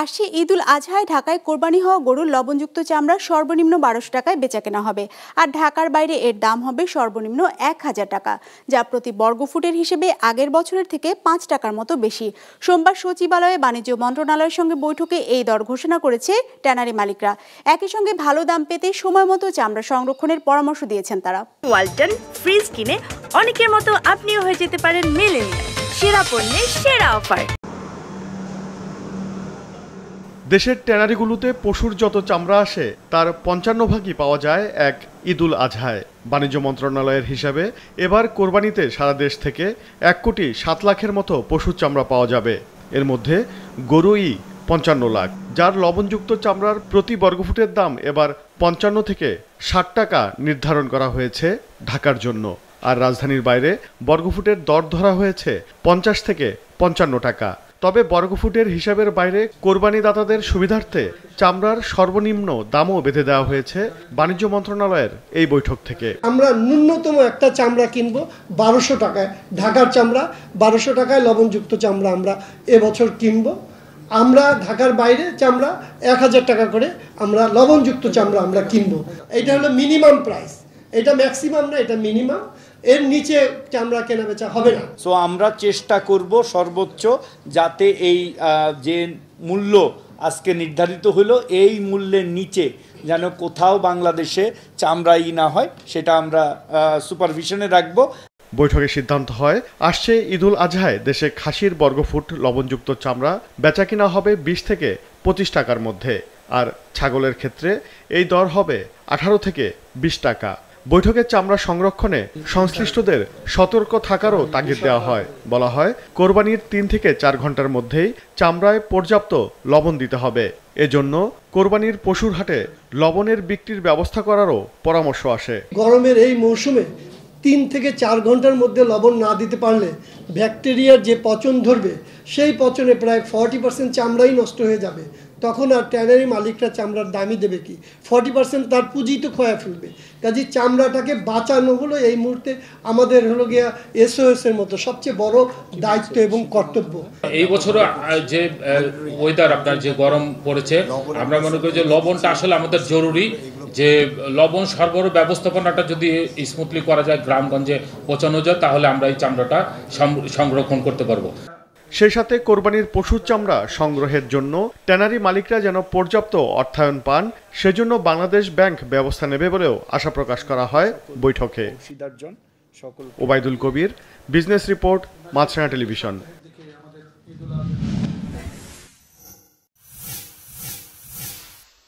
আসছে ঈদ উল আজহায় ঢাকায় কোরবানি হওয়া গরুর লবণযুক্ত চামড়া সর্বনিম্ন বারোশো টাকায় বেচা কেনা হবে আর ঢাকার বাইরে এর দাম হবে সর্বনিম্ন এক হাজার টাকা যা প্রতি বর্গফুটের হিসেবে আগের বছরের থেকে পাঁচ টাকার মতো বেশি সোমবার সচিবালয়ে বাণিজ্য মন্ত্রণালয়ের সঙ্গে বৈঠকে এই দর ঘোষণা করেছে ট্যানারি মালিকরা একই সঙ্গে ভালো দাম পেতে সময় মতো চামড়া সংরক্ষণের পরামর্শ দিয়েছেন তারা ওয়ালটন ফ্রিজ কিনে অনেকের মতো আপনিও হয়ে যেতে পারেন মেলেনিয়া সেরা পণ্যের সেরা অফার দেশের ট্যানারিগুলোতে পশুর যত চামড়া আসে তার পঞ্চান্ন ভাগই পাওয়া যায় এক ঈদুল আজহায় বাণিজ্য মন্ত্রণালয়ের হিসাবে এবার কোরবানিতে সারা দেশ থেকে এক কোটি সাত লাখের মতো পশুর চামড়া পাওয়া যাবে এর মধ্যে গরুই পঞ্চান্ন লাখ যার লবণযুক্ত চামড়ার প্রতি বর্গফুটের দাম এবার পঞ্চান্ন থেকে ষাট টাকা নির্ধারণ করা হয়েছে ঢাকার জন্য আর রাজধানীর বাইরে বর্গফুটের দর ধরা হয়েছে পঞ্চাশ থেকে পঞ্চান্ন টাকা তবে বর্গফুটের হিসাবের বাইরে কোরবানিদাতাদের সুবিধার্থে চামড়ার সর্বনিম্ন দামও বেঁধে দেওয়া হয়েছে বাণিজ্য মন্ত্রণালয়ের এই বৈঠক থেকে আমরা ন্যূনতম একটা চামড়া কিনবো বারোশো টাকায় ঢাকার চামড়া বারোশো টাকায় লবণযুক্ত চামড়া আমরা এবছর কিনবো আমরা ঢাকার বাইরে চামড়া এক হাজার টাকা করে আমরা লবণযুক্ত চামড়া আমরা কিনবো এটা হলো মিনিমাম প্রাইস এটা ম্যাক্সিমাম না এটা মিনিমাম এর নিচে চামড়া কেনা বেচা হবে না সো আমরা চেষ্টা করব সর্বোচ্চ যাতে এই যে মূল্য আজকে নির্ধারিত হলো এই মূল্যের নিচে যেন কোথাও বাংলাদেশে চামড়াই না হয় সেটা আমরা সুপারভিশনে রাখবো বৈঠকে সিদ্ধান্ত হয় আসছে ঈদুল আজহায় দেশে খাসির বর্গফুট লবণযুক্ত চামড়া বেচা কিনা হবে বিশ থেকে পঁচিশ টাকার মধ্যে আর ছাগলের ক্ষেত্রে এই দর হবে আঠারো থেকে বিশ টাকা বৈঠকে চামড়া সংরক্ষণে সংশ্লিষ্টদের সতর্ক থাকারও তাগিদ দেওয়া হয় বলা হয় কোরবানির তিন থেকে চার ঘন্টার মধ্যেই চামড়ায় পর্যাপ্ত লবণ দিতে হবে এজন্য কোরবানির পশুর হাটে লবণের বিক্রির ব্যবস্থা করারও পরামর্শ আসে গরমের এই মৌসুমে তিন থেকে চার ঘন্টার মধ্যে লবণ না দিতে পারলে ব্যাকটেরিয়ার যে পচন ধরবে সেই পচনে প্রায় ফর্টি পার্সেন্ট চামড়াই নষ্ট হয়ে যাবে তখন আর ট্যানারি মালিকরা চামড়ার দামি দেবে কি ফর্টি পার্সেন্ট তার পুঁজি তো খোয়া ফেলবে কাজে চামড়াটাকে বাঁচানো হলো এই মুহূর্তে আমাদের হলো গিয়া এসওএস এর মতো সবচেয়ে বড় দায়িত্ব এবং কর্তব্য এই বছর যে ওয়েদার আপনার যে গরম পড়েছে আমরা মনে করি যে লবণটা আসলে আমাদের জরুরি যে লবণ সরবরাহ ব্যবস্থাপনাটা যদি স্মুথলি করা যায় গ্রামগঞ্জে পচানো যায় তাহলে আমরা এই চামড়াটা সংরক্ষণ করতে পারবো সেই সাথে কোরবানির পশুর চামড়া সংগ্রহের জন্য ট্যানারি মালিকরা যেন পর্যাপ্ত অর্থায়ন পান সেজন্য বাংলাদেশ ব্যাংক ব্যবস্থা নেবে বলেও আশা প্রকাশ করা হয় বৈঠকে Obaidul Kabir business report Maasranga television